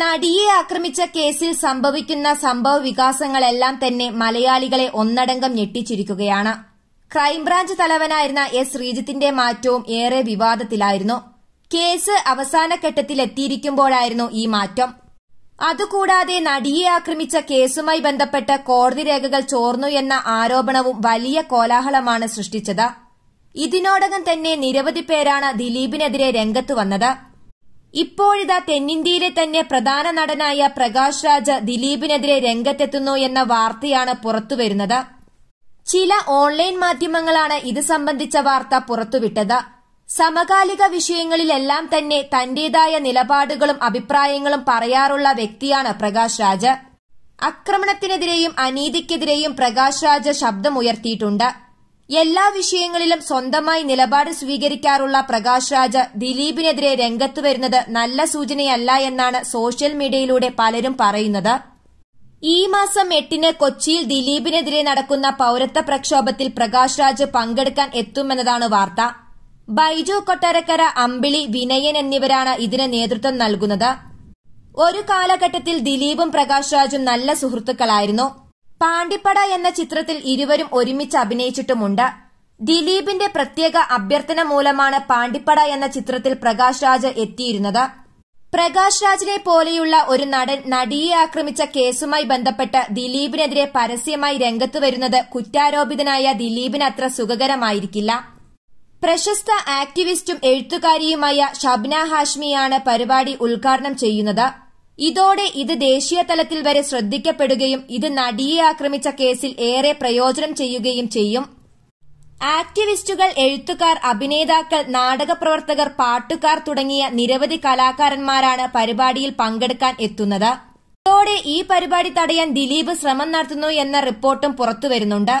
നടിയെ ആക്രമിച്ച കേസിൽ സംഭവിക്കുന്ന സംഭവ വികാസങ്ങളെല്ലാം തന്നെ മലയാളികളെ ഒന്നടങ്കം ഞെട്ടിച്ചിരിക്കുകയാണ് ക്രൈംബ്രാഞ്ച് തലവനായിരുന്ന എസ് ശ്രീജിത്തിന്റെ മാറ്റവും ഏറെ വിവാദത്തിലായിരുന്നു കേസ് അവസാന ഘട്ടത്തിലെത്തിയിരിക്കുമ്പോഴായിരുന്നു ഈ മാറ്റം അതുകൂടാതെ നടിയെ ആക്രമിച്ച കേസുമായി ബന്ധപ്പെട്ട കോടതി രേഖകൾ ചോർന്നു എന്ന ആരോപണവും വലിയ കോലാഹലമാണ് സൃഷ്ടിച്ചത് ഇതിനോടകം തന്നെ നിരവധി പേരാണ് ദിലീപിനെതിരെ രംഗത്ത് വന്നത് ഇപ്പോഴിതാ തെന്നിന്ത്യയിലെ തന്നെ പ്രധാന നടനായ പ്രകാശ് രാജ് ദിലീപിനെതിരെ രംഗത്തെത്തുന്നു എന്ന വാർത്തയാണ് പുറത്തുവരുന്നത് ചില ഓൺലൈൻ മാധ്യമങ്ങളാണ് ഇത് സംബന്ധിച്ച വാർത്ത പുറത്തുവിട്ടത് സമകാലിക വിഷയങ്ങളിലെല്ലാം തന്നെ തന്റേതായ നിലപാടുകളും അഭിപ്രായങ്ങളും പറയാറുള്ള വ്യക്തിയാണ് പ്രകാശ് രാജ് ആക്രമണത്തിനെതിരെയും അനീതിക്കെതിരെയും പ്രകാശ് രാജ് ശബ്ദമുയർത്തിയിട്ടുണ്ട് എല്ലാ വിഷയങ്ങളിലും സ്വന്തമായി നിലപാട് സ്വീകരിക്കാറുള്ള പ്രകാശ് രാജ് ദിലീപിനെതിരെ രംഗത്ത് വരുന്നത് നല്ല സൂചനയല്ല എന്നാണ് സോഷ്യൽ മീഡിയയിലൂടെ പലരും പറയുന്നത് ഈ മാസം എട്ടിന് കൊച്ചിയിൽ ദിലീപിനെതിരെ നടക്കുന്ന പൌരത്വ പ്രക്ഷോഭത്തിൽ പ്രകാശ് രാജ് പങ്കെടുക്കാൻ എത്തുമെന്നതാണ് വാർത്ത ബൈജു കൊട്ടാരക്കര അമ്പിളി വിനയൻ എന്നിവരാണ് ഇതിന് നേതൃത്വം നൽകുന്നത് ഒരു കാലഘട്ടത്തിൽ ദിലീപും പ്രകാശ് രാജും നല്ല സുഹൃത്തുക്കളായിരുന്നു പാണ്ടിപ്പട എന്ന ചിത്രത്തിൽ ഇരുവരും ഒരുമിച്ച് അഭിനയിച്ചിട്ടുമുണ്ട് ദിലീപിന്റെ പ്രത്യേക അഭ്യർത്ഥന മൂലമാണ് പാണ്ടിപ്പട എന്ന ചിത്രത്തിൽ പ്രകാശ് രാജ് എത്തിയിരുന്നത് പ്രകാശ് രാജിനെ പോലെയുള്ള ഒരു നടൻ നടിയെ ആക്രമിച്ച കേസുമായി ബന്ധപ്പെട്ട് ദിലീപിനെതിരെ പരസ്യമായി രംഗത്ത് വരുന്നത് കുറ്റാരോപിതനായ ദിലീപിന് അത്ര സുഖകരമായിരിക്കില്ല പ്രശസ്ത ആക്ടിവിസ്റ്റും എഴുത്തുകാരിയുമായ ഷബ്ന ഹാഷ്മിയാണ് പരിപാടി ഉദ്ഘാടനം ചെയ്യുന്നത് ഇതോടെ ഇത് ദേശീയ തലത്തിൽ വരെ ശ്രദ്ധിക്കപ്പെടുകയും ഇത് നടിയെ ആക്രമിച്ച കേസിൽ ഏറെ പ്രയോജനം ചെയ്യുകയും ചെയ്യും ആക്ടിവിസ്റ്റുകൾ എഴുത്തുകാർ അഭിനേതാക്കൾ നാടകപ്രവർത്തകർ പാട്ടുകാർ തുടങ്ങിയ നിരവധി കലാകാരന്മാരാണ് പരിപാടിയിൽ പങ്കെടുക്കാൻ എത്തുന്നത് ഇതോടെ ഈ പരിപാടി തടയാൻ ദിലീപ് ശ്രമം നടത്തുന്നു എന്ന റിപ്പോർട്ടും പുറത്തുവരുന്നുണ്ട്